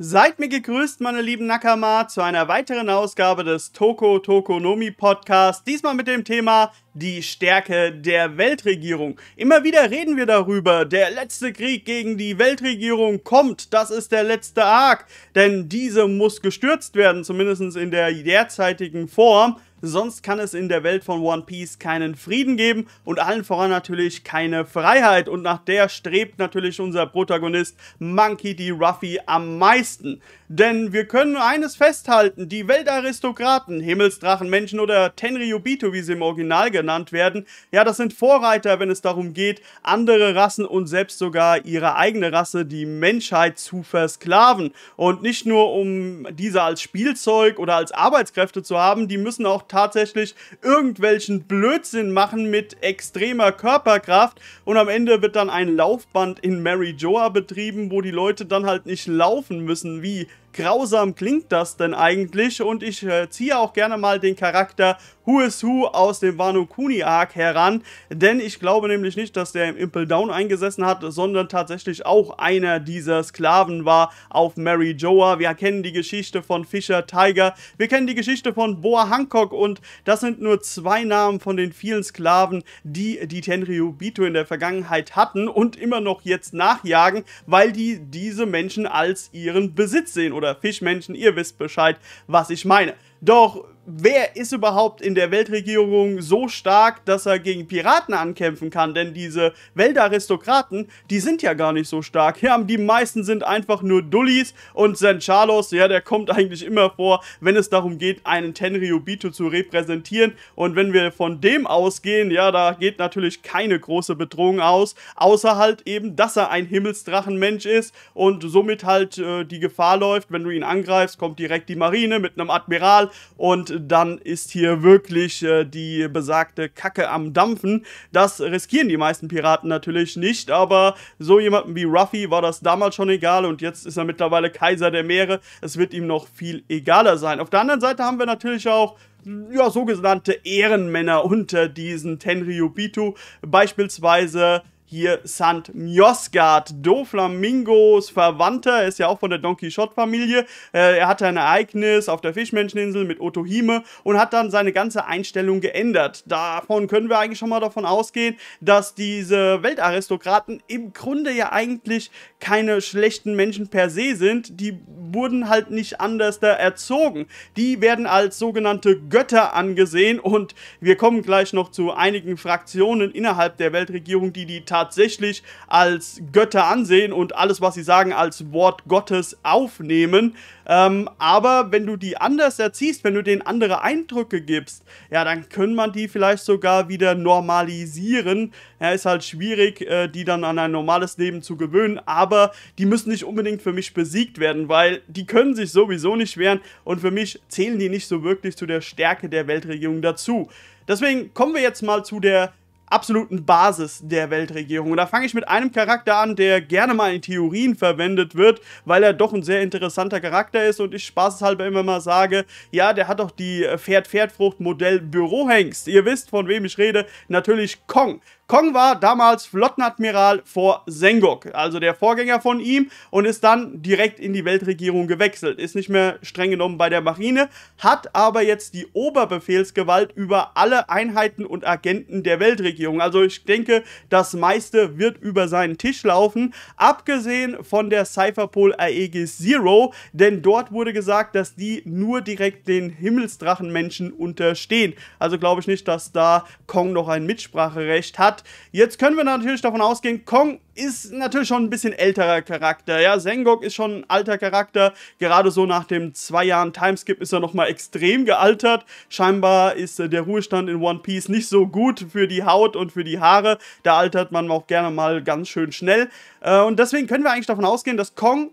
Seid mir gegrüßt, meine lieben Nakama, zu einer weiteren Ausgabe des Toko Tokonomi Podcast. Diesmal mit dem Thema die Stärke der Weltregierung. Immer wieder reden wir darüber, der letzte Krieg gegen die Weltregierung kommt, das ist der letzte Arc, denn diese muss gestürzt werden, zumindest in der derzeitigen Form sonst kann es in der Welt von One Piece keinen Frieden geben und allen voran natürlich keine Freiheit und nach der strebt natürlich unser Protagonist Monkey D. Ruffy am meisten. Denn wir können eines festhalten, die Weltaristokraten, Himmelsdrachen, Menschen oder Tenryubito, wie sie im Original genannt werden, ja, das sind Vorreiter, wenn es darum geht, andere Rassen und selbst sogar ihre eigene Rasse, die Menschheit, zu versklaven. Und nicht nur um diese als Spielzeug oder als Arbeitskräfte zu haben, die müssen auch tatsächlich irgendwelchen Blödsinn machen mit extremer Körperkraft und am Ende wird dann ein Laufband in Mary Joa betrieben, wo die Leute dann halt nicht laufen müssen wie grausam klingt das denn eigentlich? Und ich äh, ziehe auch gerne mal den Charakter Who is Who aus dem Wano Kuni Arc heran, denn ich glaube nämlich nicht, dass der im Impel Down eingesessen hat, sondern tatsächlich auch einer dieser Sklaven war auf Mary Joa. Wir kennen die Geschichte von Fisher Tiger, wir kennen die Geschichte von Boa Hancock und das sind nur zwei Namen von den vielen Sklaven, die die Tenryu Bito in der Vergangenheit hatten und immer noch jetzt nachjagen, weil die diese Menschen als ihren Besitz sehen oder oder Fischmenschen, ihr wisst Bescheid, was ich meine. Doch wer ist überhaupt in der Weltregierung so stark, dass er gegen Piraten ankämpfen kann? Denn diese Weltaristokraten, die sind ja gar nicht so stark. Ja, die meisten sind einfach nur Dullis und San Carlos, ja, der kommt eigentlich immer vor, wenn es darum geht, einen Tenryubito zu repräsentieren. Und wenn wir von dem ausgehen, ja, da geht natürlich keine große Bedrohung aus, außer halt eben, dass er ein Himmelsdrachenmensch ist und somit halt äh, die Gefahr läuft, wenn du ihn angreifst, kommt direkt die Marine mit einem Admiral und dann ist hier wirklich äh, die besagte Kacke am Dampfen. Das riskieren die meisten Piraten natürlich nicht, aber so jemandem wie Ruffy war das damals schon egal und jetzt ist er mittlerweile Kaiser der Meere. Es wird ihm noch viel egaler sein. Auf der anderen Seite haben wir natürlich auch hm, ja, sogenannte Ehrenmänner unter diesen Tenryubitu, beispielsweise hier Sant Mjosgard, Doflamingos Verwandter, ist ja auch von der Don Quixote-Familie. Äh, er hatte ein Ereignis auf der Fischmenscheninsel mit Otto Hime und hat dann seine ganze Einstellung geändert. Davon können wir eigentlich schon mal davon ausgehen, dass diese Weltaristokraten im Grunde ja eigentlich keine schlechten Menschen per se sind. Die wurden halt nicht anders da erzogen. Die werden als sogenannte Götter angesehen und wir kommen gleich noch zu einigen Fraktionen innerhalb der Weltregierung, die die tatsächlich als Götter ansehen und alles, was sie sagen, als Wort Gottes aufnehmen. Ähm, aber wenn du die anders erziehst, wenn du denen andere Eindrücke gibst, ja, dann können man die vielleicht sogar wieder normalisieren. Ja, ist halt schwierig, äh, die dann an ein normales Leben zu gewöhnen, aber die müssen nicht unbedingt für mich besiegt werden, weil die können sich sowieso nicht wehren und für mich zählen die nicht so wirklich zu der Stärke der Weltregierung dazu. Deswegen kommen wir jetzt mal zu der absoluten Basis der Weltregierung. Und da fange ich mit einem Charakter an, der gerne mal in Theorien verwendet wird, weil er doch ein sehr interessanter Charakter ist und ich spaßeshalber immer mal sage, ja, der hat doch die Pferd-Pferdfrucht-Modell Bürohengst. Ihr wisst, von wem ich rede. Natürlich Kong. Kong war damals Flottenadmiral vor Sengok, also der Vorgänger von ihm, und ist dann direkt in die Weltregierung gewechselt. Ist nicht mehr streng genommen bei der Marine, hat aber jetzt die Oberbefehlsgewalt über alle Einheiten und Agenten der Weltregierung. Also ich denke, das meiste wird über seinen Tisch laufen, abgesehen von der Cypherpol Aegis Zero, denn dort wurde gesagt, dass die nur direkt den Himmelsdrachenmenschen unterstehen. Also glaube ich nicht, dass da Kong noch ein Mitspracherecht hat hat. Jetzt können wir natürlich davon ausgehen, Kong ist natürlich schon ein bisschen älterer Charakter. Ja, Sengok ist schon ein alter Charakter. Gerade so nach dem zwei Jahren Timeskip ist er nochmal extrem gealtert. Scheinbar ist äh, der Ruhestand in One Piece nicht so gut für die Haut und für die Haare. Da altert man auch gerne mal ganz schön schnell. Äh, und deswegen können wir eigentlich davon ausgehen, dass Kong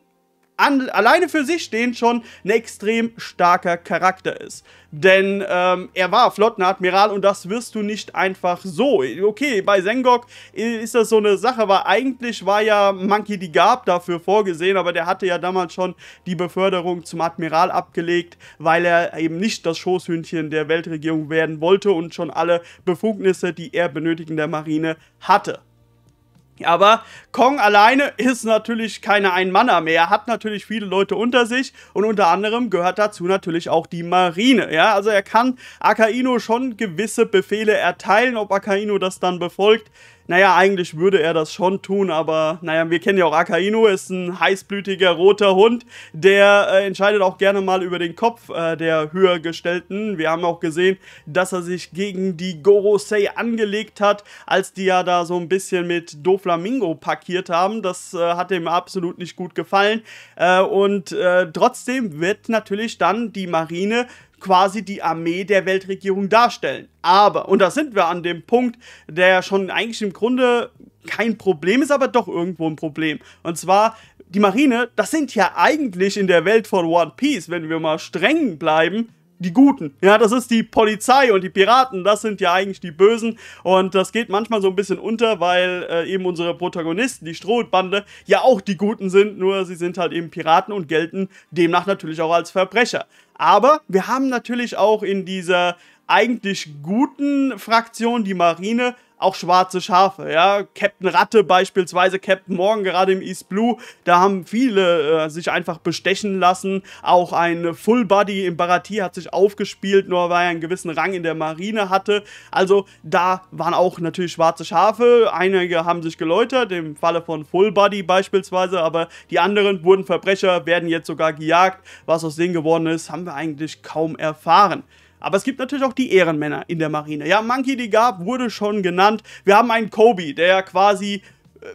an, alleine für sich stehend schon ein extrem starker Charakter ist. Denn ähm, er war Flottenadmiral und das wirst du nicht einfach so. Okay, bei Sengok ist das so eine Sache, weil eigentlich war ja Monkey die Gab dafür vorgesehen, aber der hatte ja damals schon die Beförderung zum Admiral abgelegt, weil er eben nicht das Schoßhündchen der Weltregierung werden wollte und schon alle Befugnisse, die er benötigen der Marine hatte. Aber Kong alleine ist natürlich keine Einmanner mehr. Er hat natürlich viele Leute unter sich und unter anderem gehört dazu natürlich auch die Marine. Ja, also er kann Akaino schon gewisse Befehle erteilen, ob Akaino das dann befolgt, naja, eigentlich würde er das schon tun, aber naja, wir kennen ja auch Akainu, ist ein heißblütiger roter Hund, der äh, entscheidet auch gerne mal über den Kopf äh, der Höhergestellten. Wir haben auch gesehen, dass er sich gegen die Gorosei angelegt hat, als die ja da so ein bisschen mit Doflamingo parkiert haben. Das äh, hat ihm absolut nicht gut gefallen. Äh, und äh, trotzdem wird natürlich dann die Marine quasi die Armee der Weltregierung darstellen. Aber, und da sind wir an dem Punkt, der schon eigentlich im Grunde kein Problem ist, aber doch irgendwo ein Problem. Und zwar, die Marine, das sind ja eigentlich in der Welt von One Piece, wenn wir mal streng bleiben, die Guten. Ja, das ist die Polizei und die Piraten, das sind ja eigentlich die Bösen. Und das geht manchmal so ein bisschen unter, weil äh, eben unsere Protagonisten, die Strohbande, ja auch die Guten sind, nur sie sind halt eben Piraten und gelten demnach natürlich auch als Verbrecher. Aber wir haben natürlich auch in dieser eigentlich guten Fraktion, die Marine, auch schwarze Schafe, ja. Captain Ratte beispielsweise, Captain Morgan gerade im East Blue, da haben viele äh, sich einfach bestechen lassen. Auch ein Full Body im Barati hat sich aufgespielt, nur weil er einen gewissen Rang in der Marine hatte. Also da waren auch natürlich schwarze Schafe. Einige haben sich geläutert, im Falle von Full Body beispielsweise, aber die anderen wurden Verbrecher, werden jetzt sogar gejagt. Was aus denen geworden ist, haben wir eigentlich kaum erfahren. Aber es gibt natürlich auch die Ehrenmänner in der Marine. Ja, Monkey D. Garb wurde schon genannt. Wir haben einen Kobe, der ja quasi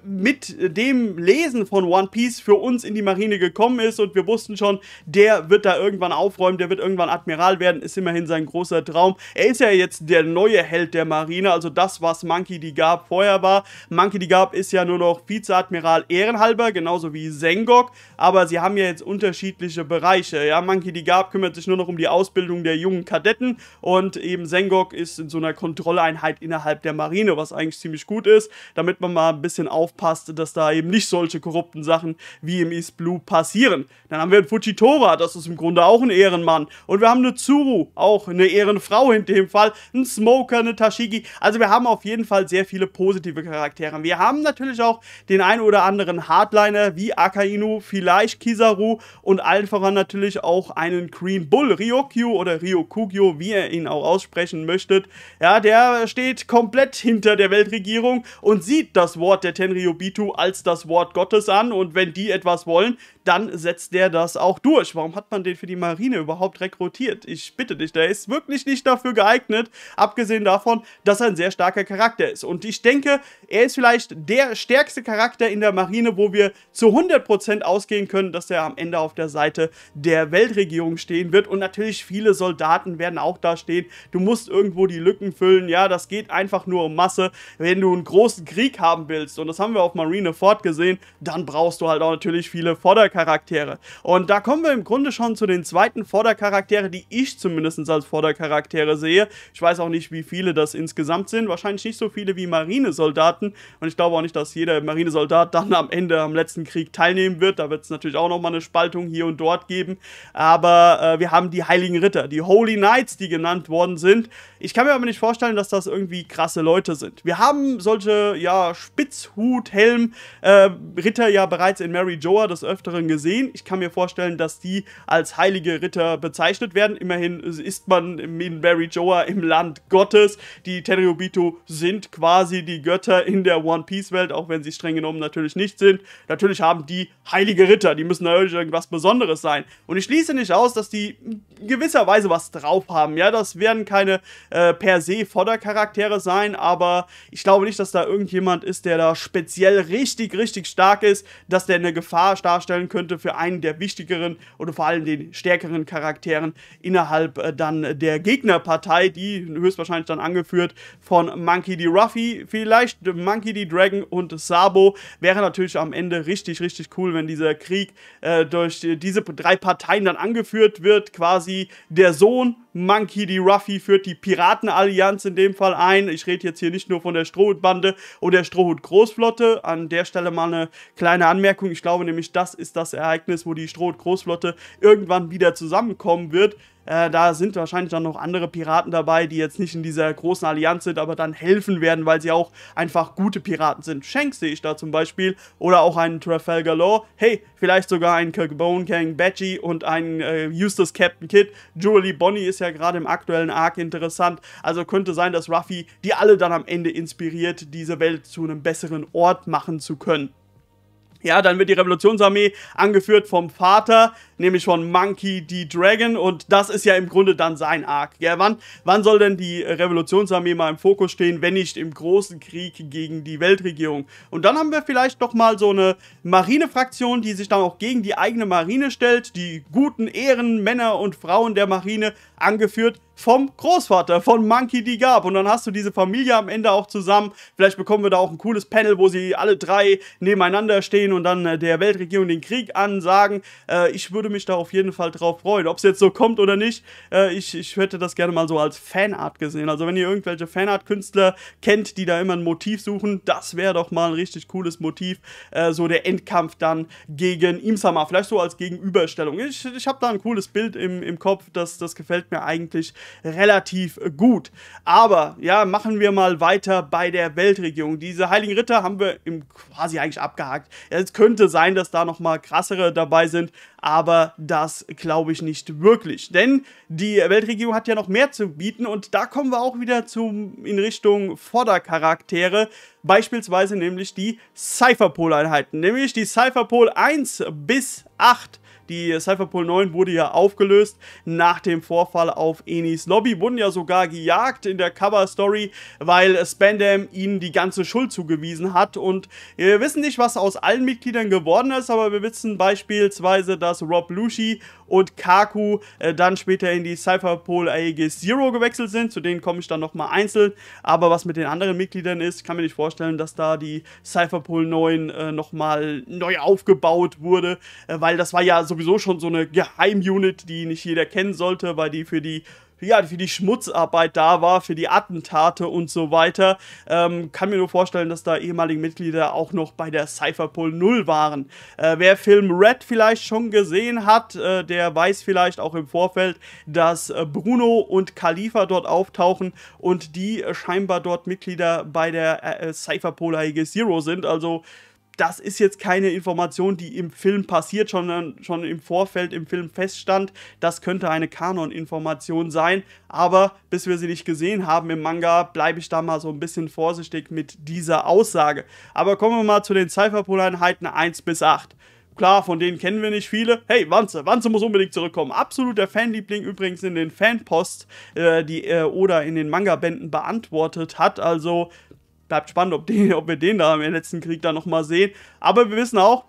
mit dem Lesen von One Piece für uns in die Marine gekommen ist und wir wussten schon, der wird da irgendwann aufräumen, der wird irgendwann Admiral werden, ist immerhin sein großer Traum. Er ist ja jetzt der neue Held der Marine, also das, was Monkey D. Garb vorher war. Monkey D. Garb ist ja nur noch Vizeadmiral ehrenhalber, genauso wie Zengok, aber sie haben ja jetzt unterschiedliche Bereiche. Ja, Monkey D. Garb kümmert sich nur noch um die Ausbildung der jungen Kadetten und eben Zengok ist in so einer Kontrolleinheit innerhalb der Marine, was eigentlich ziemlich gut ist, damit man mal ein bisschen aufpasst, dass da eben nicht solche korrupten Sachen wie im East Blue passieren. Dann haben wir einen Fujitora, das ist im Grunde auch ein Ehrenmann. Und wir haben eine Tsuru, auch eine Ehrenfrau in dem Fall. Ein Smoker, eine Tashigi. Also wir haben auf jeden Fall sehr viele positive Charaktere. Wir haben natürlich auch den ein oder anderen Hardliner wie Akainu, vielleicht Kizaru und allen voran natürlich auch einen Green Bull, Ryokyu oder Ryokugyo, wie ihr ihn auch aussprechen möchtet. Ja, der steht komplett hinter der Weltregierung und sieht das Wort der Tendenz Tenryu Bitu als das Wort Gottes an und wenn die etwas wollen, dann setzt der das auch durch. Warum hat man den für die Marine überhaupt rekrutiert? Ich bitte dich, der ist wirklich nicht dafür geeignet, abgesehen davon, dass er ein sehr starker Charakter ist. Und ich denke, er ist vielleicht der stärkste Charakter in der Marine, wo wir zu 100% ausgehen können, dass er am Ende auf der Seite der Weltregierung stehen wird. Und natürlich viele Soldaten werden auch da stehen. Du musst irgendwo die Lücken füllen. Ja, das geht einfach nur um Masse. Wenn du einen großen Krieg haben willst und das das haben wir auf Marineford gesehen, dann brauchst du halt auch natürlich viele Vordercharaktere. Und da kommen wir im Grunde schon zu den zweiten Vordercharaktere, die ich zumindest als Vordercharaktere sehe. Ich weiß auch nicht, wie viele das insgesamt sind. Wahrscheinlich nicht so viele wie Marinesoldaten. Und ich glaube auch nicht, dass jeder Marinesoldat dann am Ende am letzten Krieg teilnehmen wird. Da wird es natürlich auch nochmal eine Spaltung hier und dort geben. Aber äh, wir haben die Heiligen Ritter, die Holy Knights, die genannt worden sind. Ich kann mir aber nicht vorstellen, dass das irgendwie krasse Leute sind. Wir haben solche, ja, Spitzhuben Hut, Helm, äh, Ritter ja bereits in Mary Joa des Öfteren gesehen. Ich kann mir vorstellen, dass die als heilige Ritter bezeichnet werden. Immerhin ist man in Mary Joa im Land Gottes. Die Tenryubito sind quasi die Götter in der One Piece Welt, auch wenn sie streng genommen natürlich nicht sind. Natürlich haben die heilige Ritter, die müssen natürlich irgendwas Besonderes sein. Und ich schließe nicht aus, dass die in gewisser Weise was drauf haben. Ja, das werden keine äh, per se Vordercharaktere sein, aber ich glaube nicht, dass da irgendjemand ist, der da speziell richtig, richtig stark ist, dass der eine Gefahr darstellen könnte für einen der wichtigeren oder vor allem den stärkeren Charakteren innerhalb äh, dann der Gegnerpartei, die höchstwahrscheinlich dann angeführt von Monkey D. Ruffy, vielleicht Monkey D. Dragon und Sabo. Wäre natürlich am Ende richtig, richtig cool, wenn dieser Krieg äh, durch diese drei Parteien dann angeführt wird, quasi der Sohn Monkey D. Ruffy führt die Piratenallianz in dem Fall ein. Ich rede jetzt hier nicht nur von der Strohhutbande und der Strohhut-Großflotte. An der Stelle mal eine kleine Anmerkung. Ich glaube nämlich, das ist das Ereignis, wo die Strohhut-Großflotte irgendwann wieder zusammenkommen wird. Äh, da sind wahrscheinlich dann noch andere Piraten dabei, die jetzt nicht in dieser großen Allianz sind, aber dann helfen werden, weil sie auch einfach gute Piraten sind. Shanks sehe ich da zum Beispiel oder auch einen Trafalgar Law. Hey, vielleicht sogar einen Kirk Bone Gang Badgie und einen äh, Eustace Captain Kid. Julie Bonnie ist ja gerade im aktuellen Arc interessant. Also könnte sein, dass Ruffy die alle dann am Ende inspiriert, diese Welt zu einem besseren Ort machen zu können. Ja, dann wird die Revolutionsarmee angeführt vom Vater, nämlich von Monkey D. Dragon. Und das ist ja im Grunde dann sein Arc. Ja, wann, wann soll denn die Revolutionsarmee mal im Fokus stehen, wenn nicht im großen Krieg gegen die Weltregierung? Und dann haben wir vielleicht noch mal so eine Marinefraktion, die sich dann auch gegen die eigene Marine stellt. Die guten Ehrenmänner und Frauen der Marine, angeführt vom Großvater von Monkey D. Gab. Und dann hast du diese Familie am Ende auch zusammen. Vielleicht bekommen wir da auch ein cooles Panel, wo sie alle drei nebeneinander stehen und dann äh, der Weltregierung den Krieg ansagen. Äh, ich würde mich da auf jeden Fall drauf freuen. Ob es jetzt so kommt oder nicht, äh, ich, ich hätte das gerne mal so als Fanart gesehen. Also wenn ihr irgendwelche Fanart-Künstler kennt, die da immer ein Motiv suchen, das wäre doch mal ein richtig cooles Motiv. Äh, so der Endkampf dann gegen Imsama. Vielleicht so als Gegenüberstellung. Ich, ich habe da ein cooles Bild im, im Kopf, das, das gefällt mir eigentlich relativ gut. Aber ja, machen wir mal weiter bei der Weltregierung. Diese Heiligen Ritter haben wir im quasi eigentlich abgehakt. es könnte sein, dass da noch mal krassere dabei sind, aber das glaube ich nicht wirklich, denn die Weltregierung hat ja noch mehr zu bieten und da kommen wir auch wieder zum in Richtung Vordercharaktere, beispielsweise nämlich die Cypherpol Einheiten, nämlich die Cypherpol 1 bis 8 die Cypherpol 9 wurde ja aufgelöst. Nach dem Vorfall auf Enis Lobby wurden ja sogar gejagt in der Cover-Story, weil Spandam ihnen die ganze Schuld zugewiesen hat. Und wir wissen nicht, was aus allen Mitgliedern geworden ist, aber wir wissen beispielsweise, dass Rob Lushi und Kaku äh, dann später in die Cypherpol Aegis Zero gewechselt sind. Zu denen komme ich dann nochmal einzeln. Aber was mit den anderen Mitgliedern ist, kann mir nicht vorstellen, dass da die Cypherpol 9 äh, nochmal neu aufgebaut wurde, äh, weil das war ja so sowieso schon so eine Geheimunit, die nicht jeder kennen sollte, weil die für die ja, für die Schmutzarbeit da war, für die Attentate und so weiter. Ähm, kann mir nur vorstellen, dass da ehemalige Mitglieder auch noch bei der Cypherpol 0 waren. Äh, wer Film Red vielleicht schon gesehen hat, äh, der weiß vielleicht auch im Vorfeld, dass äh, Bruno und Khalifa dort auftauchen und die scheinbar dort Mitglieder bei der äh, Cypherpol IG Zero sind. Also das ist jetzt keine Information, die im Film passiert, schon, schon im Vorfeld im Film feststand. Das könnte eine Kanon-Information sein, aber bis wir sie nicht gesehen haben im Manga, bleibe ich da mal so ein bisschen vorsichtig mit dieser Aussage. Aber kommen wir mal zu den Cypherpol-Einheiten 1 bis 8. Klar, von denen kennen wir nicht viele. Hey, Wanze, Wanze muss unbedingt zurückkommen. Absoluter Fanliebling übrigens in den Fanposts, äh, die äh, Oda in den Manga-Bänden beantwortet hat. Also bleibt spannend, ob, den, ob wir den da im letzten Krieg dann nochmal sehen. Aber wir wissen auch,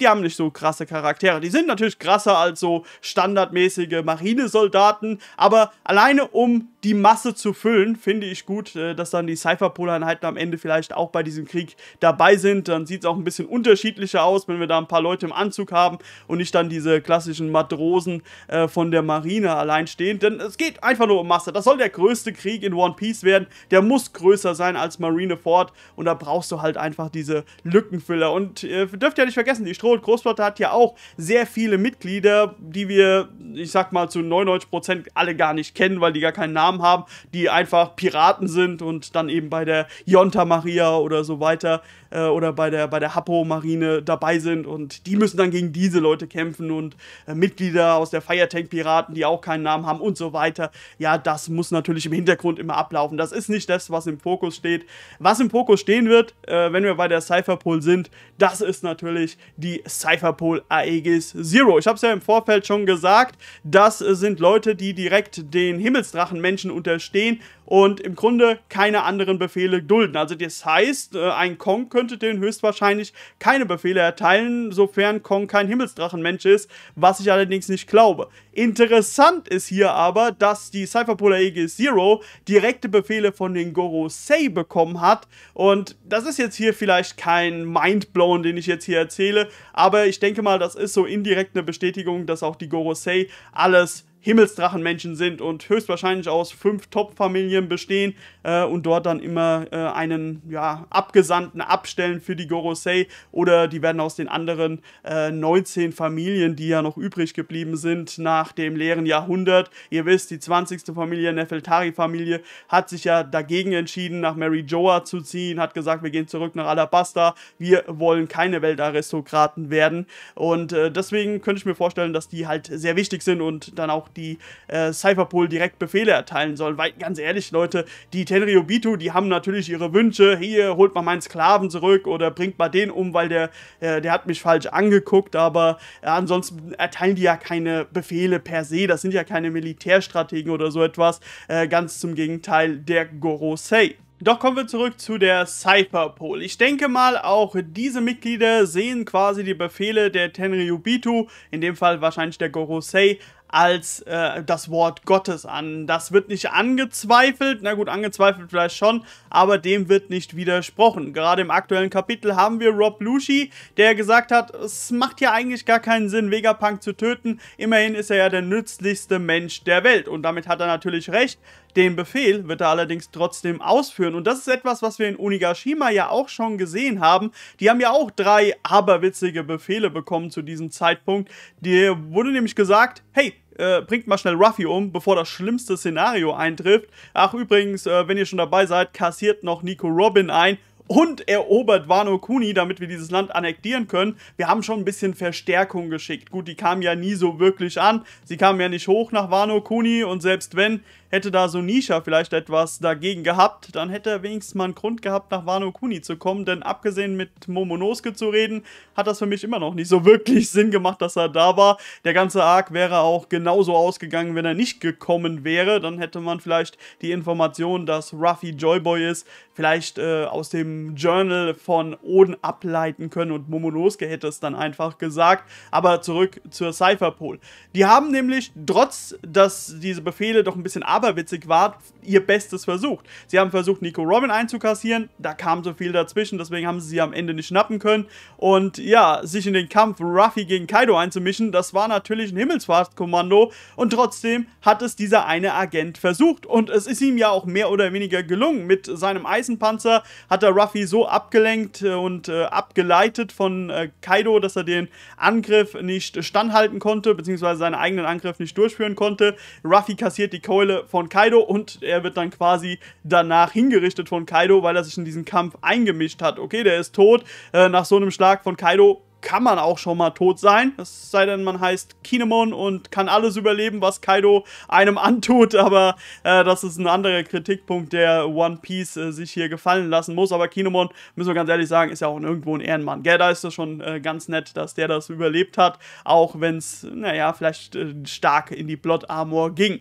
die haben nicht so krasse Charaktere. Die sind natürlich krasser als so standardmäßige Marinesoldaten, aber alleine um die Masse zu füllen, finde ich gut, äh, dass dann die Cypherpol-Einheiten am Ende vielleicht auch bei diesem Krieg dabei sind. Dann sieht es auch ein bisschen unterschiedlicher aus, wenn wir da ein paar Leute im Anzug haben und nicht dann diese klassischen Matrosen äh, von der Marine allein stehen. Denn es geht einfach nur um Masse. Das soll der größte Krieg in One Piece werden. Der muss größer sein als Marine Ford. und da brauchst du halt einfach diese Lückenfüller. Und äh, dürft ja nicht vergessen, die Stroh- und Großflotte hat ja auch sehr viele Mitglieder, die wir, ich sag mal, zu 99% alle gar nicht kennen, weil die gar keinen Namen Namen haben, die einfach Piraten sind und dann eben bei der Jonta Maria oder so weiter äh, oder bei der, bei der Happo Marine dabei sind und die müssen dann gegen diese Leute kämpfen und äh, Mitglieder aus der Firetank Piraten, die auch keinen Namen haben und so weiter. Ja, das muss natürlich im Hintergrund immer ablaufen. Das ist nicht das, was im Fokus steht. Was im Fokus stehen wird, äh, wenn wir bei der Cypherpol sind, das ist natürlich die Cypherpol Aegis Zero. Ich habe es ja im Vorfeld schon gesagt, das sind Leute, die direkt den Himmelsdrachenmenschen Menschen unterstehen und im Grunde keine anderen Befehle dulden. Also das heißt, äh, ein Kong könnte den höchstwahrscheinlich keine Befehle erteilen, sofern Kong kein Himmelsdrachenmensch ist, was ich allerdings nicht glaube. Interessant ist hier aber, dass die Cypherpolar Aegis Zero direkte Befehle von den Gorosei bekommen hat und das ist jetzt hier vielleicht kein Mindblown, den ich jetzt hier erzähle, aber ich denke mal, das ist so indirekt eine Bestätigung, dass auch die Gorosei alles Himmelsdrachenmenschen sind und höchstwahrscheinlich aus fünf Topfamilien bestehen, äh, und dort dann immer äh, einen ja, Abgesandten abstellen für die Gorosei oder die werden aus den anderen äh, 19 Familien, die ja noch übrig geblieben sind nach dem leeren Jahrhundert. Ihr wisst, die 20. Familie, Nefeltari-Familie, hat sich ja dagegen entschieden, nach Mary Joa zu ziehen, hat gesagt, wir gehen zurück nach Alabasta, wir wollen keine Weltaristokraten werden und äh, deswegen könnte ich mir vorstellen, dass die halt sehr wichtig sind und dann auch die äh, Cypherpool direkt Befehle erteilen sollen, weil ganz ehrlich, Leute, die Henry Obito, die haben natürlich ihre Wünsche, hier holt mal meinen Sklaven zurück oder bringt mal den um, weil der, äh, der hat mich falsch angeguckt, aber äh, ansonsten erteilen die ja keine Befehle per se, das sind ja keine Militärstrategen oder so etwas, äh, ganz zum Gegenteil der Gorosei. Doch kommen wir zurück zu der Cypherpol. Ich denke mal, auch diese Mitglieder sehen quasi die Befehle der Tenryubitu, in dem Fall wahrscheinlich der Gorosei, als äh, das Wort Gottes an. Das wird nicht angezweifelt, na gut, angezweifelt vielleicht schon, aber dem wird nicht widersprochen. Gerade im aktuellen Kapitel haben wir Rob Lucci, der gesagt hat, es macht ja eigentlich gar keinen Sinn, Vegapunk zu töten. Immerhin ist er ja der nützlichste Mensch der Welt und damit hat er natürlich recht. Den Befehl wird er allerdings trotzdem ausführen. Und das ist etwas, was wir in Onigashima ja auch schon gesehen haben. Die haben ja auch drei aberwitzige Befehle bekommen zu diesem Zeitpunkt. Dir wurde nämlich gesagt, hey, äh, bringt mal schnell Ruffy um, bevor das schlimmste Szenario eintrifft. Ach übrigens, äh, wenn ihr schon dabei seid, kassiert noch Nico Robin ein und erobert Wano Kuni, damit wir dieses Land annektieren können. Wir haben schon ein bisschen Verstärkung geschickt. Gut, die kamen ja nie so wirklich an. Sie kamen ja nicht hoch nach Wano Kuni und selbst wenn, hätte da so Nisha vielleicht etwas dagegen gehabt, dann hätte er wenigstens mal einen Grund gehabt, nach Wano Kuni zu kommen. Denn abgesehen mit Momonosuke zu reden, hat das für mich immer noch nicht so wirklich Sinn gemacht, dass er da war. Der ganze Arc wäre auch genauso ausgegangen, wenn er nicht gekommen wäre. Dann hätte man vielleicht die Information, dass Ruffy Joyboy ist, vielleicht äh, aus dem Journal von Oden ableiten können und Momonosuke hätte es dann einfach gesagt. Aber zurück zur Cypherpol. Die haben nämlich, trotz dass diese Befehle doch ein bisschen aberwitzig waren, ihr Bestes versucht. Sie haben versucht, Nico Robin einzukassieren, da kam so viel dazwischen, deswegen haben sie sie am Ende nicht schnappen können. Und ja, sich in den Kampf Ruffy gegen Kaido einzumischen, das war natürlich ein Himmelsfahrtkommando und trotzdem hat es dieser eine Agent versucht und es ist ihm ja auch mehr oder weniger gelungen mit seinem Eis Eisenpanzer hat er Ruffy so abgelenkt äh, und äh, abgeleitet von äh, Kaido, dass er den Angriff nicht standhalten konnte, beziehungsweise seinen eigenen Angriff nicht durchführen konnte. Ruffy kassiert die Keule von Kaido und er wird dann quasi danach hingerichtet von Kaido, weil er sich in diesen Kampf eingemischt hat. Okay, der ist tot. Äh, nach so einem Schlag von Kaido kann man auch schon mal tot sein. Es sei denn, man heißt Kinemon und kann alles überleben, was Kaido einem antut. Aber äh, das ist ein anderer Kritikpunkt, der One Piece äh, sich hier gefallen lassen muss. Aber Kinemon, müssen wir ganz ehrlich sagen, ist ja auch irgendwo ein Ehrenmann. Gell, da ist das schon äh, ganz nett, dass der das überlebt hat. Auch wenn es, naja, vielleicht äh, stark in die Blood Armor ging.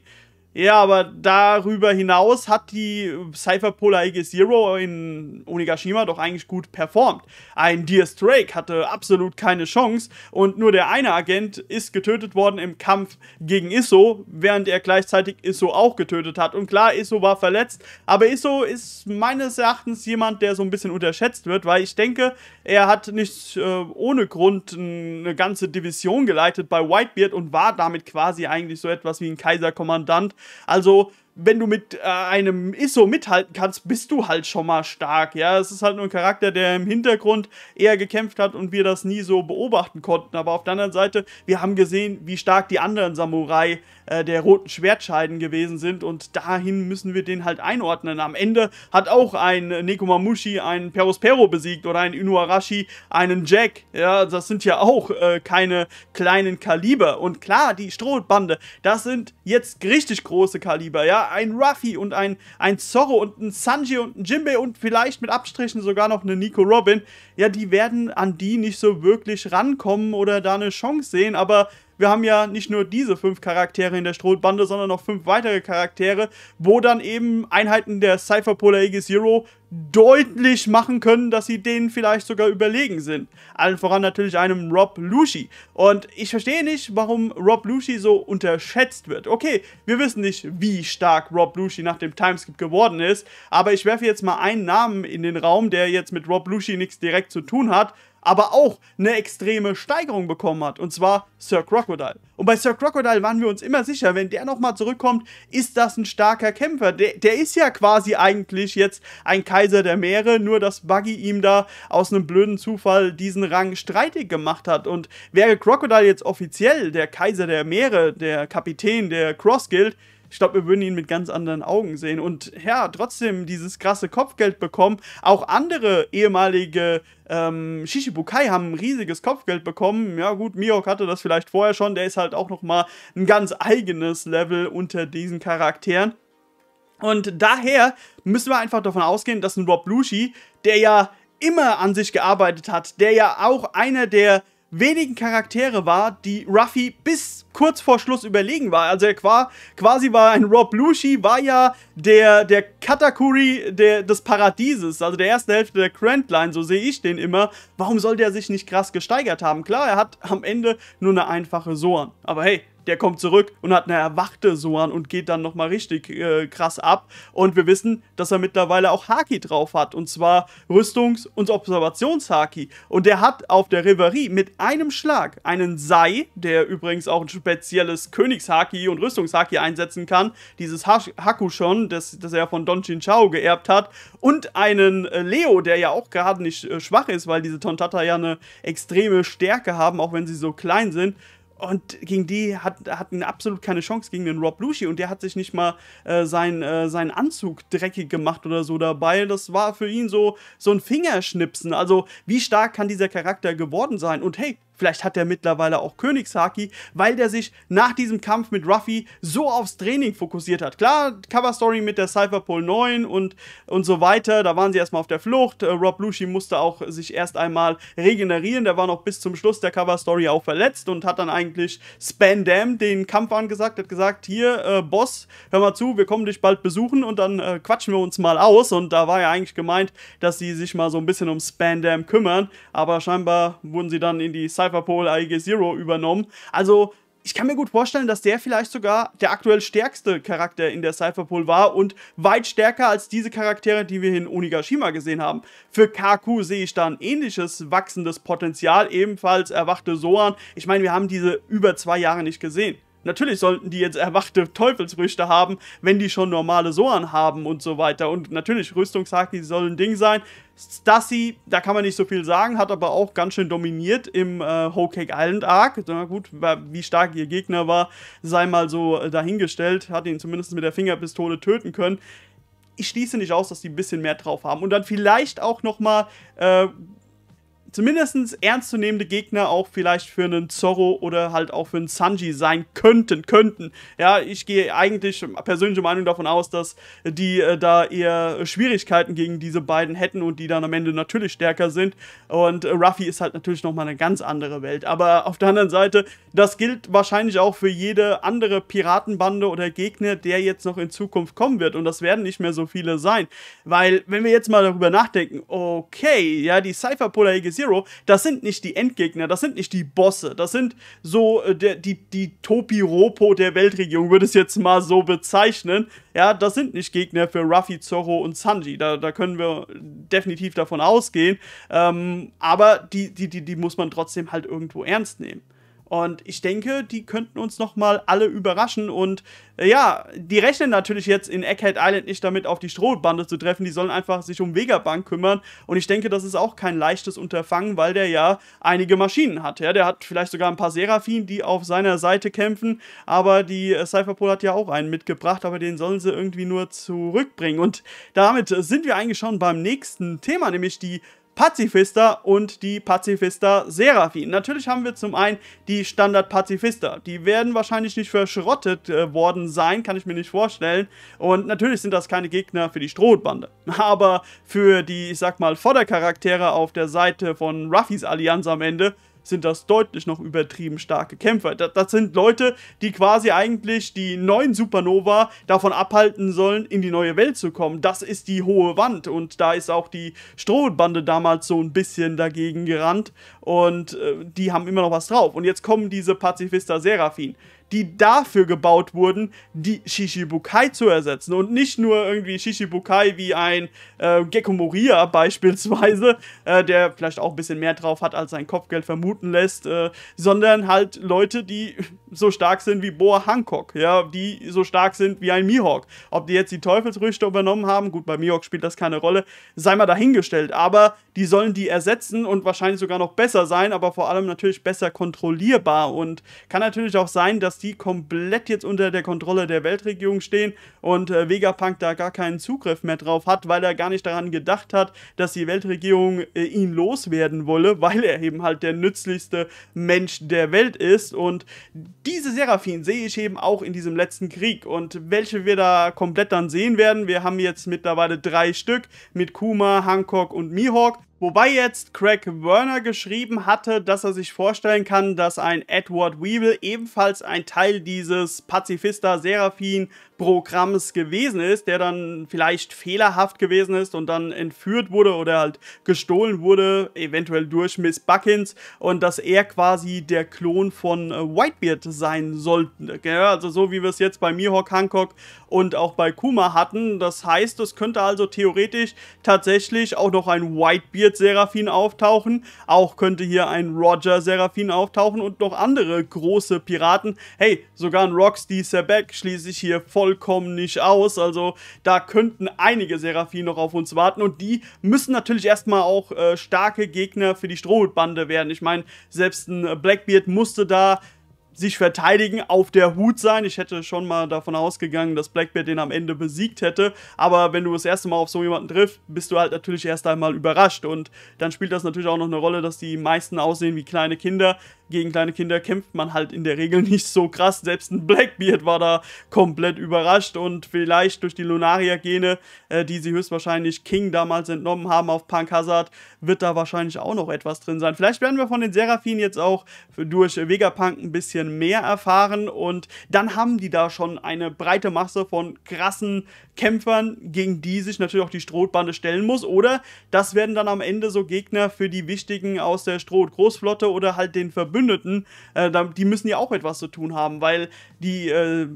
Ja, aber darüber hinaus hat die Cypher Polar Aegis Zero in Onigashima doch eigentlich gut performt. Ein Dear Strake hatte absolut keine Chance und nur der eine Agent ist getötet worden im Kampf gegen Iso, während er gleichzeitig Iso auch getötet hat. Und klar, Iso war verletzt, aber Iso ist meines Erachtens jemand, der so ein bisschen unterschätzt wird, weil ich denke, er hat nicht äh, ohne Grund eine ganze Division geleitet bei Whitebeard und war damit quasi eigentlich so etwas wie ein Kaiserkommandant also wenn du mit äh, einem ISO mithalten kannst, bist du halt schon mal stark. Ja, es ist halt nur ein Charakter, der im Hintergrund eher gekämpft hat und wir das nie so beobachten konnten. Aber auf der anderen Seite, wir haben gesehen, wie stark die anderen Samurai äh, der roten Schwertscheiden gewesen sind und dahin müssen wir den halt einordnen. Am Ende hat auch ein Nekomamushi einen Perospero besiegt oder ein Inuarashi einen Jack. Ja, das sind ja auch äh, keine kleinen Kaliber. Und klar, die Strohbande, das sind jetzt richtig große Kaliber. Ja, ein Ruffy und ein, ein Zorro und ein Sanji und ein Jimbe und vielleicht mit Abstrichen sogar noch eine Nico Robin, ja, die werden an die nicht so wirklich rankommen oder da eine Chance sehen, aber wir haben ja nicht nur diese fünf Charaktere in der Strohbande, sondern noch fünf weitere Charaktere, wo dann eben Einheiten der Cypher Polar Aegis Zero deutlich machen können, dass sie denen vielleicht sogar überlegen sind. Allen voran natürlich einem Rob Lucci. Und ich verstehe nicht, warum Rob Lucci so unterschätzt wird. Okay, wir wissen nicht, wie stark Rob Lucci nach dem Timeskip geworden ist, aber ich werfe jetzt mal einen Namen in den Raum, der jetzt mit Rob Lucci nichts direkt zu tun hat, aber auch eine extreme Steigerung bekommen hat. Und zwar Sir Crocodile. Und bei Sir Crocodile waren wir uns immer sicher, wenn der nochmal zurückkommt, ist das ein starker Kämpfer. Der, der ist ja quasi eigentlich jetzt ein Kaiser der Meere, nur dass Buggy ihm da aus einem blöden Zufall diesen Rang streitig gemacht hat. Und wäre Crocodile jetzt offiziell der Kaiser der Meere, der Kapitän der Cross Guild, ich glaube, wir würden ihn mit ganz anderen Augen sehen. Und ja, trotzdem dieses krasse Kopfgeld bekommen. Auch andere ehemalige ähm, Shishibukai haben ein riesiges Kopfgeld bekommen. Ja gut, Miok hatte das vielleicht vorher schon. Der ist halt auch nochmal ein ganz eigenes Level unter diesen Charakteren. Und daher müssen wir einfach davon ausgehen, dass ein Rob Lushi, der ja immer an sich gearbeitet hat, der ja auch einer der wenigen Charaktere war, die Ruffy bis kurz vor Schluss überlegen war. Also er war, quasi war ein Rob Lushi, war ja der, der Katakuri der, des Paradieses, also der erste Hälfte der Grand Line, so sehe ich den immer. Warum soll der sich nicht krass gesteigert haben? Klar, er hat am Ende nur eine einfache Soan. Aber hey, der kommt zurück und hat eine erwachte Soan und geht dann nochmal richtig äh, krass ab. Und wir wissen, dass er mittlerweile auch Haki drauf hat. Und zwar Rüstungs- und Observationshaki. Und der hat auf der Reverie mit einem Schlag einen Sai, der übrigens auch ein spezielles Königshaki und Rüstungshaki einsetzen kann. Dieses ha Hakushon, das, das er von Don Chin Chao geerbt hat. Und einen äh, Leo, der ja auch gerade nicht äh, schwach ist, weil diese Tontata ja eine extreme Stärke haben, auch wenn sie so klein sind. Und gegen die hat, hatten absolut keine Chance gegen den Rob Lucci. Und der hat sich nicht mal äh, sein, äh, seinen Anzug dreckig gemacht oder so dabei. Das war für ihn so, so ein Fingerschnipsen. Also, wie stark kann dieser Charakter geworden sein? Und hey, Vielleicht hat er mittlerweile auch Königshaki, weil der sich nach diesem Kampf mit Ruffy so aufs Training fokussiert hat. Klar, Coverstory mit der Cypherpol 9 und, und so weiter, da waren sie erstmal auf der Flucht. Äh, Rob Lushi musste auch sich erst einmal regenerieren, der war noch bis zum Schluss der Coverstory auch verletzt und hat dann eigentlich Spandam den Kampf angesagt, hat gesagt, hier, äh, Boss, hör mal zu, wir kommen dich bald besuchen und dann äh, quatschen wir uns mal aus. Und da war ja eigentlich gemeint, dass sie sich mal so ein bisschen um Spandam kümmern, aber scheinbar wurden sie dann in die Cypher Cypherpol AEG Zero übernommen. Also ich kann mir gut vorstellen, dass der vielleicht sogar der aktuell stärkste Charakter in der Cypherpol war und weit stärker als diese Charaktere, die wir in Onigashima gesehen haben. Für Kaku sehe ich da ein ähnliches wachsendes Potenzial, ebenfalls erwachte Soan. Ich meine, wir haben diese über zwei Jahre nicht gesehen. Natürlich sollten die jetzt erwachte Teufelsrüchte haben, wenn die schon normale Soan haben und so weiter. Und natürlich, Rüstungshaken, soll ein Ding sein. Stassi, da kann man nicht so viel sagen, hat aber auch ganz schön dominiert im äh, Whole Cake Island Arc. Na gut, wie stark ihr Gegner war, sei mal so äh, dahingestellt. Hat ihn zumindest mit der Fingerpistole töten können. Ich schließe nicht aus, dass die ein bisschen mehr drauf haben. Und dann vielleicht auch nochmal äh, zumindest ernstzunehmende Gegner auch vielleicht für einen Zorro oder halt auch für einen Sanji sein könnten, könnten. Ja, ich gehe eigentlich persönliche Meinung davon aus, dass die äh, da eher Schwierigkeiten gegen diese beiden hätten und die dann am Ende natürlich stärker sind. Und äh, Ruffy ist halt natürlich nochmal eine ganz andere Welt. Aber auf der anderen Seite, das gilt wahrscheinlich auch für jede andere Piratenbande oder Gegner, der jetzt noch in Zukunft kommen wird. Und das werden nicht mehr so viele sein. Weil, wenn wir jetzt mal darüber nachdenken, okay, ja, die Cypher-Polarige Zero, das sind nicht die Endgegner, das sind nicht die Bosse, das sind so äh, der, die, die Topiropo der Weltregierung, würde es jetzt mal so bezeichnen. Ja, das sind nicht Gegner für Ruffy, Zorro und Sanji. Da, da können wir definitiv davon ausgehen. Ähm, aber die, die, die, die muss man trotzdem halt irgendwo ernst nehmen. Und ich denke, die könnten uns nochmal alle überraschen. Und äh, ja, die rechnen natürlich jetzt in Egghead Island nicht damit, auf die Strohbande zu treffen. Die sollen einfach sich um Vegabang kümmern. Und ich denke, das ist auch kein leichtes Unterfangen, weil der ja einige Maschinen hat. Ja, der hat vielleicht sogar ein paar Seraphin, die auf seiner Seite kämpfen. Aber die äh, Cypherpol hat ja auch einen mitgebracht, aber den sollen sie irgendwie nur zurückbringen. Und damit äh, sind wir eigentlich schon beim nächsten Thema, nämlich die Pazifista und die Pazifista Seraphin. Natürlich haben wir zum einen die Standard Pazifista. Die werden wahrscheinlich nicht verschrottet äh, worden sein, kann ich mir nicht vorstellen. Und natürlich sind das keine Gegner für die Strohbande. Aber für die, ich sag mal, Vordercharaktere auf der Seite von Ruffys Allianz am Ende sind das deutlich noch übertrieben starke Kämpfer. Das, das sind Leute, die quasi eigentlich die neuen Supernova davon abhalten sollen, in die neue Welt zu kommen. Das ist die hohe Wand und da ist auch die Strohbande damals so ein bisschen dagegen gerannt und äh, die haben immer noch was drauf. Und jetzt kommen diese Pazifista Seraphin die dafür gebaut wurden, die Shishibukai zu ersetzen. Und nicht nur irgendwie Shishibukai wie ein äh, Gecko Moria beispielsweise, äh, der vielleicht auch ein bisschen mehr drauf hat, als sein Kopfgeld vermuten lässt, äh, sondern halt Leute, die so stark sind wie Boa Hancock, ja, die so stark sind wie ein Mihawk. Ob die jetzt die Teufelsrüchte übernommen haben, gut, bei Mihawk spielt das keine Rolle, sei mal dahingestellt, aber die sollen die ersetzen und wahrscheinlich sogar noch besser sein, aber vor allem natürlich besser kontrollierbar und kann natürlich auch sein, dass dass die komplett jetzt unter der Kontrolle der Weltregierung stehen und äh, Vegapunk da gar keinen Zugriff mehr drauf hat, weil er gar nicht daran gedacht hat, dass die Weltregierung äh, ihn loswerden wolle, weil er eben halt der nützlichste Mensch der Welt ist. Und diese Seraphin sehe ich eben auch in diesem letzten Krieg und welche wir da komplett dann sehen werden. Wir haben jetzt mittlerweile drei Stück mit Kuma, Hancock und Mihawk. Wobei jetzt Craig Werner geschrieben hatte, dass er sich vorstellen kann, dass ein Edward Weevil ebenfalls ein Teil dieses Pazifista Seraphin Programms gewesen ist, der dann vielleicht fehlerhaft gewesen ist und dann entführt wurde oder halt gestohlen wurde, eventuell durch Miss Buckins und dass er quasi der Klon von äh, Whitebeard sein sollte. Also so wie wir es jetzt bei Mihawk Hancock und auch bei Kuma hatten. Das heißt, es könnte also theoretisch tatsächlich auch noch ein Whitebeard-Seraphin auftauchen. Auch könnte hier ein Roger-Seraphin auftauchen und noch andere große Piraten. Hey, sogar ein Roxy schließe ich hier vor vollkommen nicht aus. Also da könnten einige Seraphien noch auf uns warten und die müssen natürlich erstmal auch äh, starke Gegner für die Strohhutbande werden. Ich meine, selbst ein äh, Blackbeard musste da sich verteidigen, auf der Hut sein. Ich hätte schon mal davon ausgegangen, dass Blackbeard den am Ende besiegt hätte. Aber wenn du das erste Mal auf so jemanden triffst, bist du halt natürlich erst einmal überrascht. Und dann spielt das natürlich auch noch eine Rolle, dass die meisten aussehen wie kleine Kinder gegen kleine Kinder kämpft man halt in der Regel nicht so krass. Selbst ein Blackbeard war da komplett überrascht und vielleicht durch die Lunaria-Gene, äh, die sie höchstwahrscheinlich King damals entnommen haben auf Punk Hazard, wird da wahrscheinlich auch noch etwas drin sein. Vielleicht werden wir von den Seraphinen jetzt auch durch Vegapunk ein bisschen mehr erfahren und dann haben die da schon eine breite Masse von krassen Kämpfern, gegen die sich natürlich auch die Strohbande stellen muss. Oder das werden dann am Ende so Gegner für die wichtigen aus der Stroh- Großflotte oder halt den Verbündeten Verbündeten, äh, die müssen ja auch etwas zu tun haben, weil die äh,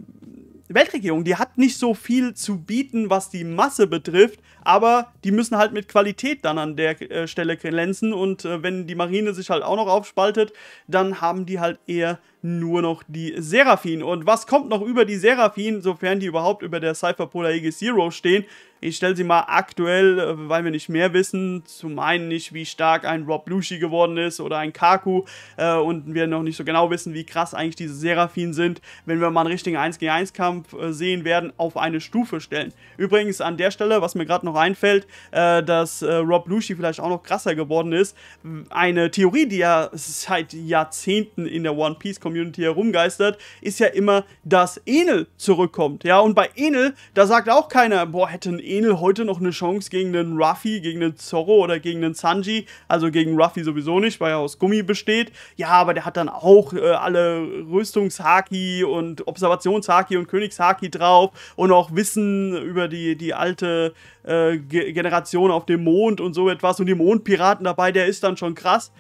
Weltregierung, die hat nicht so viel zu bieten, was die Masse betrifft, aber die müssen halt mit Qualität dann an der äh, Stelle glänzen und äh, wenn die Marine sich halt auch noch aufspaltet, dann haben die halt eher nur noch die Seraphin. Und was kommt noch über die Seraphin, sofern die überhaupt über der Cypherpolar Aegis Zero stehen? Ich stelle sie mal aktuell, äh, weil wir nicht mehr wissen, zum einen nicht, wie stark ein Rob Lushi geworden ist oder ein Kaku äh, und wir noch nicht so genau wissen, wie krass eigentlich diese Seraphin sind, wenn wir mal einen richtigen 1 gegen 1 Kampf äh, sehen werden, auf eine Stufe stellen. Übrigens an der Stelle, was mir gerade noch einfällt, äh, dass äh, Rob Lushi vielleicht auch noch krasser geworden ist, eine Theorie, die ja seit Jahrzehnten in der One Piece Community Community herumgeistert, ist ja immer, dass Enel zurückkommt. Ja, und bei Enel, da sagt auch keiner, boah, hätte ein Enel heute noch eine Chance gegen den Ruffy, gegen den Zorro oder gegen den Sanji, also gegen Ruffy sowieso nicht, weil er aus Gummi besteht. Ja, aber der hat dann auch äh, alle Rüstungshaki und Observationshaki und Königshaki drauf und auch Wissen über die, die alte äh, Generation auf dem Mond und so etwas und die Mondpiraten dabei, der ist dann schon krass.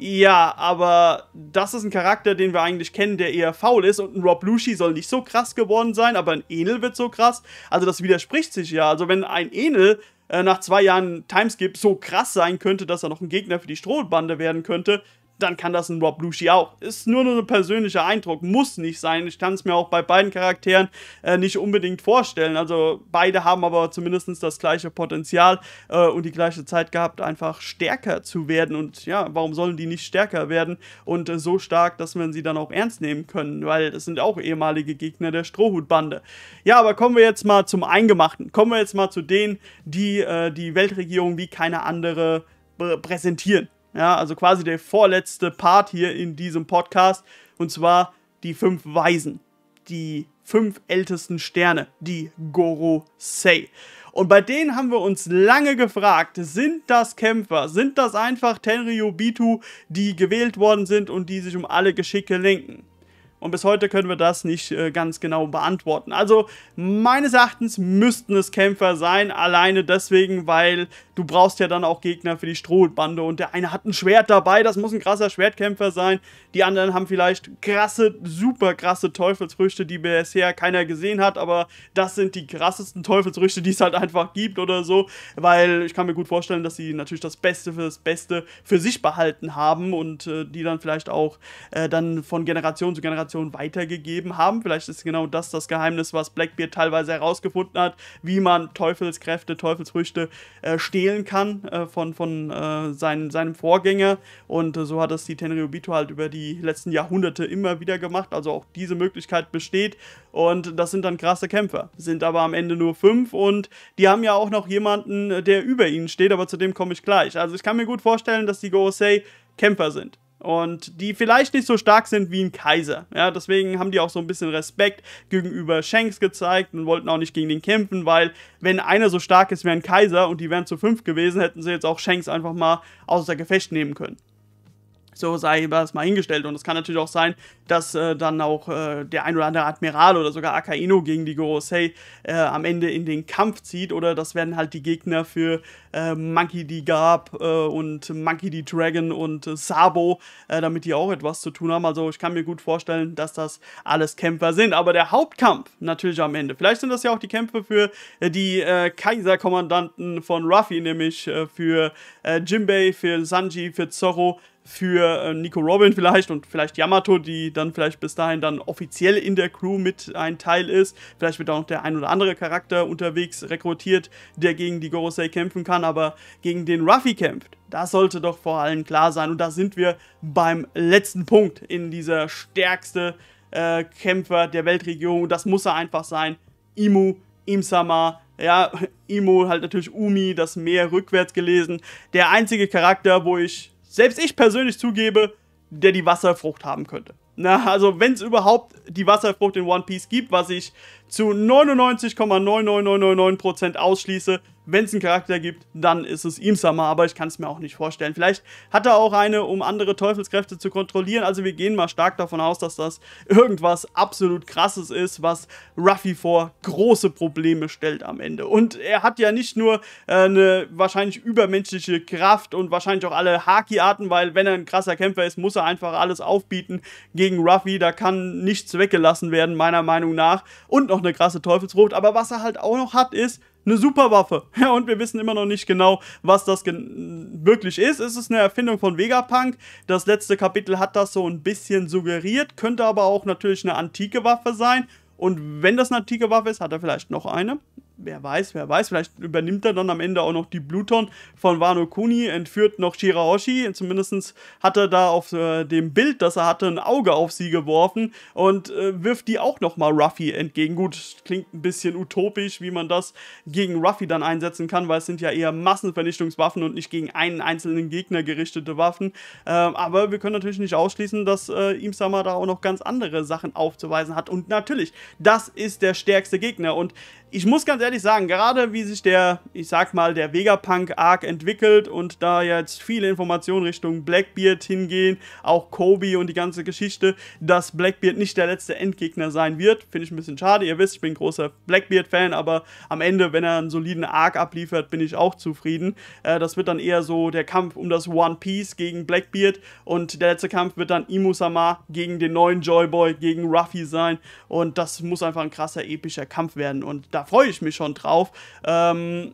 Ja, aber das ist ein Charakter, den wir eigentlich kennen, der eher faul ist. Und ein Rob Lucci soll nicht so krass geworden sein, aber ein Enel wird so krass. Also das widerspricht sich ja. Also wenn ein Enel äh, nach zwei Jahren Timeskip so krass sein könnte, dass er noch ein Gegner für die Strohbande werden könnte, dann kann das ein Rob Lucci auch. Ist nur, nur ein persönlicher Eindruck, muss nicht sein. Ich kann es mir auch bei beiden Charakteren äh, nicht unbedingt vorstellen. Also beide haben aber zumindest das gleiche Potenzial äh, und die gleiche Zeit gehabt, einfach stärker zu werden. Und ja, warum sollen die nicht stärker werden und äh, so stark, dass man sie dann auch ernst nehmen können? Weil das sind auch ehemalige Gegner der Strohhutbande. Ja, aber kommen wir jetzt mal zum Eingemachten. Kommen wir jetzt mal zu denen, die äh, die Weltregierung wie keine andere äh, präsentieren. Ja, also quasi der vorletzte Part hier in diesem Podcast. Und zwar die fünf Weisen. Die fünf ältesten Sterne, die Gorosei. Und bei denen haben wir uns lange gefragt, sind das Kämpfer? Sind das einfach Tenryu Bitu, die gewählt worden sind und die sich um alle Geschicke lenken? Und bis heute können wir das nicht äh, ganz genau beantworten. Also meines Erachtens müssten es Kämpfer sein, alleine deswegen, weil du brauchst ja dann auch Gegner für die Strohbande und der eine hat ein Schwert dabei, das muss ein krasser Schwertkämpfer sein. Die anderen haben vielleicht krasse, super krasse Teufelsfrüchte, die bisher keiner gesehen hat, aber das sind die krassesten Teufelsfrüchte, die es halt einfach gibt oder so, weil ich kann mir gut vorstellen, dass sie natürlich das Beste für das Beste für sich behalten haben und äh, die dann vielleicht auch äh, dann von Generation zu Generation Informationen weitergegeben haben. Vielleicht ist genau das das Geheimnis, was Blackbeard teilweise herausgefunden hat, wie man Teufelskräfte, Teufelsfrüchte äh, stehlen kann äh, von, von äh, sein, seinem Vorgänger. Und äh, so hat es die Tenryubito halt über die letzten Jahrhunderte immer wieder gemacht. Also auch diese Möglichkeit besteht. Und das sind dann krasse Kämpfer. Sind aber am Ende nur fünf und die haben ja auch noch jemanden, äh, der über ihnen steht, aber zu dem komme ich gleich. Also ich kann mir gut vorstellen, dass die Goosei Kämpfer sind und die vielleicht nicht so stark sind wie ein Kaiser. Ja, deswegen haben die auch so ein bisschen Respekt gegenüber Shanks gezeigt und wollten auch nicht gegen den kämpfen, weil wenn einer so stark ist wie ein Kaiser und die wären zu fünf gewesen, hätten sie jetzt auch Shanks einfach mal außer Gefecht nehmen können. So sei das mal hingestellt. Und es kann natürlich auch sein, dass äh, dann auch äh, der ein oder andere Admiral oder sogar Akaino gegen die Gorosei äh, am Ende in den Kampf zieht. Oder das werden halt die Gegner für äh, Monkey D. Garb äh, und Monkey D. Dragon und äh, Sabo, damit die auch etwas zu tun haben. Also ich kann mir gut vorstellen, dass das alles Kämpfer sind. Aber der Hauptkampf natürlich am Ende. Vielleicht sind das ja auch die Kämpfe für die Kaiserkommandanten von Ruffy, nämlich für Jinbei, für Sanji, für Zorro, für äh, Nico Robin vielleicht und vielleicht Yamato, die dann vielleicht bis dahin dann offiziell in der Crew mit ein Teil ist. Vielleicht wird auch noch der ein oder andere Charakter unterwegs rekrutiert, der gegen die Gorosei kämpfen kann, aber gegen den Ruffy kämpft. Das sollte doch vor allem klar sein. Und da sind wir beim letzten Punkt in dieser stärkste äh, Kämpfer der Weltregion. Das muss er einfach sein. Imu, Imsama, ja, Imo halt natürlich Umi, das Meer rückwärts gelesen. Der einzige Charakter, wo ich selbst ich persönlich zugebe, der die Wasserfrucht haben könnte. Na, also wenn es überhaupt die Wasserfrucht in One Piece gibt, was ich zu 99,99999% ausschließe. Wenn es einen Charakter gibt, dann ist es ihm Summer, aber ich kann es mir auch nicht vorstellen. Vielleicht hat er auch eine, um andere Teufelskräfte zu kontrollieren. Also wir gehen mal stark davon aus, dass das irgendwas absolut krasses ist, was Ruffy vor große Probleme stellt am Ende. Und er hat ja nicht nur äh, eine wahrscheinlich übermenschliche Kraft und wahrscheinlich auch alle Haki-Arten, weil wenn er ein krasser Kämpfer ist, muss er einfach alles aufbieten gegen Ruffy. Da kann nichts weggelassen werden, meiner Meinung nach. Und noch noch eine krasse Teufelsfrucht. Aber was er halt auch noch hat, ist eine Superwaffe. Ja, und wir wissen immer noch nicht genau, was das wirklich ist. Es ist eine Erfindung von Vegapunk. Das letzte Kapitel hat das so ein bisschen suggeriert, könnte aber auch natürlich eine antike Waffe sein. Und wenn das eine antike Waffe ist, hat er vielleicht noch eine wer weiß, wer weiß, vielleicht übernimmt er dann am Ende auch noch die Bluton von Wano Kuni, entführt noch Shirahoshi. Zumindest hat er da auf äh, dem Bild, das er hatte, ein Auge auf sie geworfen und äh, wirft die auch nochmal Ruffy entgegen. Gut, klingt ein bisschen utopisch, wie man das gegen Ruffy dann einsetzen kann, weil es sind ja eher Massenvernichtungswaffen und nicht gegen einen einzelnen Gegner gerichtete Waffen. Äh, aber wir können natürlich nicht ausschließen, dass äh, Imsama da auch noch ganz andere Sachen aufzuweisen hat. Und natürlich, das ist der stärkste Gegner. Und ich muss ganz ehrlich sagen, gerade wie sich der, ich sag mal, der Vegapunk-Arc entwickelt und da jetzt viele Informationen Richtung Blackbeard hingehen, auch Kobe und die ganze Geschichte, dass Blackbeard nicht der letzte Endgegner sein wird, finde ich ein bisschen schade. Ihr wisst, ich bin großer Blackbeard-Fan, aber am Ende, wenn er einen soliden Arc abliefert, bin ich auch zufrieden. Äh, das wird dann eher so der Kampf um das One Piece gegen Blackbeard und der letzte Kampf wird dann Imusama gegen den neuen Joyboy, gegen Ruffy sein und das muss einfach ein krasser, epischer Kampf werden und da da freue ich mich schon drauf. Ähm,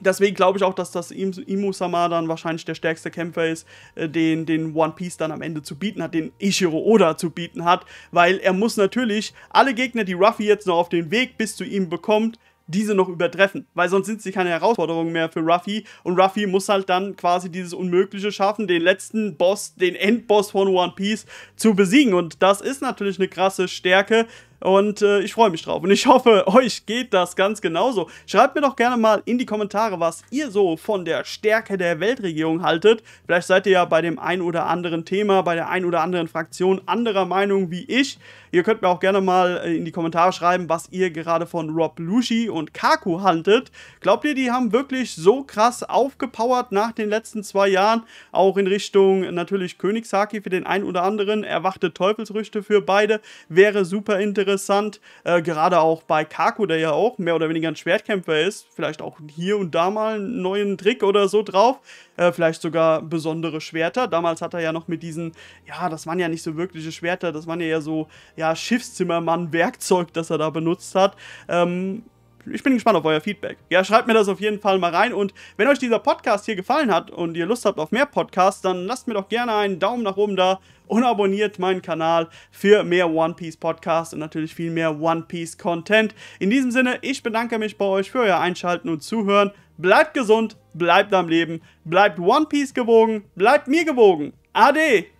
deswegen glaube ich auch, dass das Imusama dann wahrscheinlich der stärkste Kämpfer ist, äh, den, den One Piece dann am Ende zu bieten hat, den Ichiro Oda zu bieten hat, weil er muss natürlich alle Gegner, die Ruffy jetzt noch auf den Weg bis zu ihm bekommt, diese noch übertreffen, weil sonst sind sie keine Herausforderung mehr für Ruffy und Ruffy muss halt dann quasi dieses Unmögliche schaffen, den letzten Boss, den Endboss von One Piece zu besiegen und das ist natürlich eine krasse Stärke, und äh, ich freue mich drauf. Und ich hoffe, euch geht das ganz genauso. Schreibt mir doch gerne mal in die Kommentare, was ihr so von der Stärke der Weltregierung haltet. Vielleicht seid ihr ja bei dem ein oder anderen Thema, bei der ein oder anderen Fraktion anderer Meinung wie ich. Ihr könnt mir auch gerne mal äh, in die Kommentare schreiben, was ihr gerade von Rob Lucci und Kaku haltet. Glaubt ihr, die haben wirklich so krass aufgepowert nach den letzten zwei Jahren? Auch in Richtung natürlich Königshaki für den einen oder anderen, erwachte Teufelsrüchte für beide. Wäre super interessant interessant. Äh, gerade auch bei Kaku, der ja auch mehr oder weniger ein Schwertkämpfer ist. Vielleicht auch hier und da mal einen neuen Trick oder so drauf. Äh, vielleicht sogar besondere Schwerter. Damals hat er ja noch mit diesen, ja, das waren ja nicht so wirkliche Schwerter, das waren ja, so, ja, Schiffszimmermann-Werkzeug, das er da benutzt hat. Ähm, ich bin gespannt auf euer Feedback. Ja, schreibt mir das auf jeden Fall mal rein. Und wenn euch dieser Podcast hier gefallen hat und ihr Lust habt auf mehr Podcasts, dann lasst mir doch gerne einen Daumen nach oben da und abonniert meinen Kanal für mehr One Piece Podcasts und natürlich viel mehr One Piece Content. In diesem Sinne, ich bedanke mich bei euch für euer Einschalten und Zuhören. Bleibt gesund, bleibt am Leben, bleibt One Piece gewogen, bleibt mir gewogen. Ade!